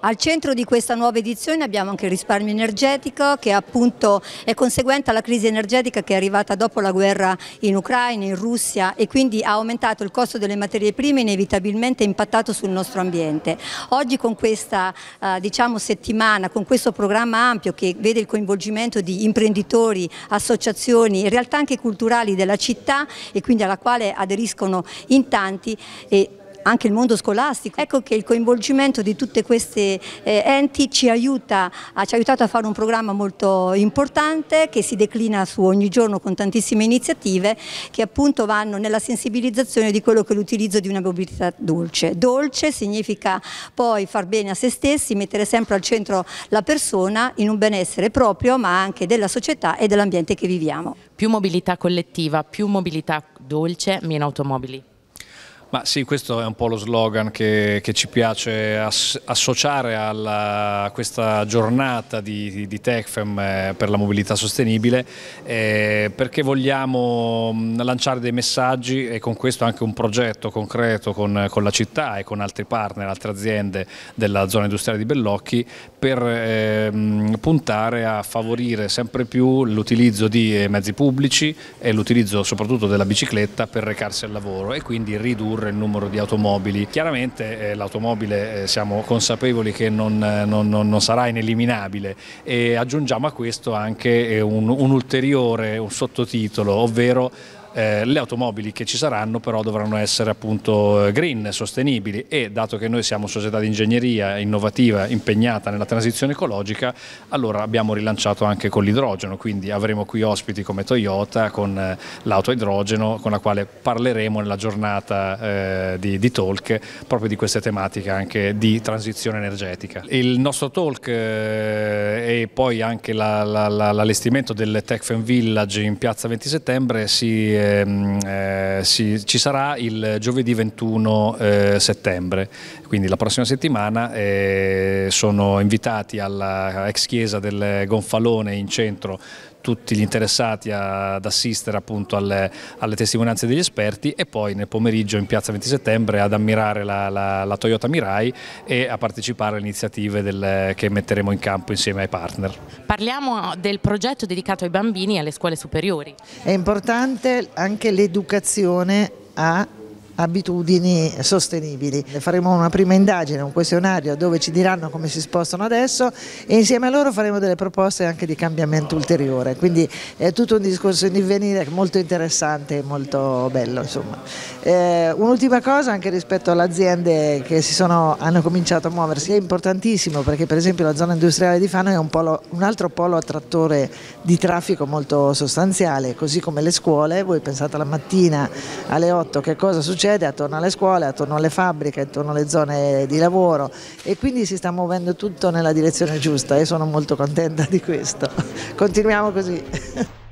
Al centro di questa nuova edizione abbiamo anche il risparmio energetico che appunto è conseguente alla crisi energetica che è arrivata dopo la guerra in Ucraina, in Russia e quindi ha aumentato il costo delle materie prime inevitabilmente impattato sul nostro ambiente. Oggi con questa eh, diciamo, settimana, con questo programma ampio che vede il coinvolgimento di imprenditori, associazioni, in realtà anche culturali della città e quindi alla quale aderiscono in tanti e anche il mondo scolastico. Ecco che il coinvolgimento di tutte queste eh, enti ci, aiuta, ci ha aiutato a fare un programma molto importante che si declina su ogni giorno con tantissime iniziative che appunto vanno nella sensibilizzazione di quello che è l'utilizzo di una mobilità dolce. Dolce significa poi far bene a se stessi, mettere sempre al centro la persona in un benessere proprio ma anche della società e dell'ambiente che viviamo. Più mobilità collettiva, più mobilità dolce, meno automobili. Ma sì, questo è un po' lo slogan che, che ci piace ass associare alla, a questa giornata di, di TechFem eh, per la mobilità sostenibile eh, perché vogliamo mm, lanciare dei messaggi e con questo anche un progetto concreto con, con la città e con altri partner, altre aziende della zona industriale di Bellocchi per eh, mm, puntare a favorire sempre più l'utilizzo di eh, mezzi pubblici e l'utilizzo soprattutto della bicicletta per recarsi al lavoro e quindi ridurre ridurre il numero di automobili. Chiaramente eh, l'automobile eh, siamo consapevoli che non, eh, non, non, sarà ineliminabile e aggiungiamo a questo anche eh, un, un ulteriore un sottotitolo, ovvero eh, le automobili che ci saranno però dovranno essere appunto eh, green, sostenibili e dato che noi siamo società di ingegneria innovativa impegnata nella transizione ecologica, allora abbiamo rilanciato anche con l'idrogeno, quindi avremo qui ospiti come Toyota con eh, l'auto a idrogeno con la quale parleremo nella giornata eh, di, di talk proprio di queste tematiche anche di transizione energetica. Il nostro talk eh, e poi anche l'allestimento la, la, la, del Techfem Village in piazza 20 settembre si eh, Ehm, eh, si, ci sarà il giovedì 21 eh, settembre, quindi la prossima settimana eh, sono invitati alla ex chiesa del Gonfalone in centro tutti gli interessati ad assistere appunto alle, alle, testimonianze degli esperti e poi nel pomeriggio in piazza 20 settembre ad ammirare la, la, la Toyota Mirai e a partecipare alle iniziative del, che metteremo in campo insieme ai partner. Parliamo del progetto dedicato ai bambini e alle scuole superiori. È importante anche l'educazione a abitudini sostenibili. Faremo una prima indagine, un questionario dove ci diranno come si spostano adesso e insieme a loro faremo delle proposte anche di cambiamento ulteriore, quindi è tutto un discorso di venire molto interessante e molto bello. Eh, un'ultima cosa anche rispetto alle aziende che sono, hanno cominciato a muoversi, è importantissimo perché per esempio la zona industriale di Fano è un, polo, un altro polo attrattore di traffico molto sostanziale, così come le scuole, voi pensate la mattina alle 8 che cosa succede? succede attorno alle scuole, attorno alle fabbriche, attorno alle zone di lavoro e quindi si sta muovendo tutto nella direzione giusta e sono molto contenta di questo. Continuiamo così.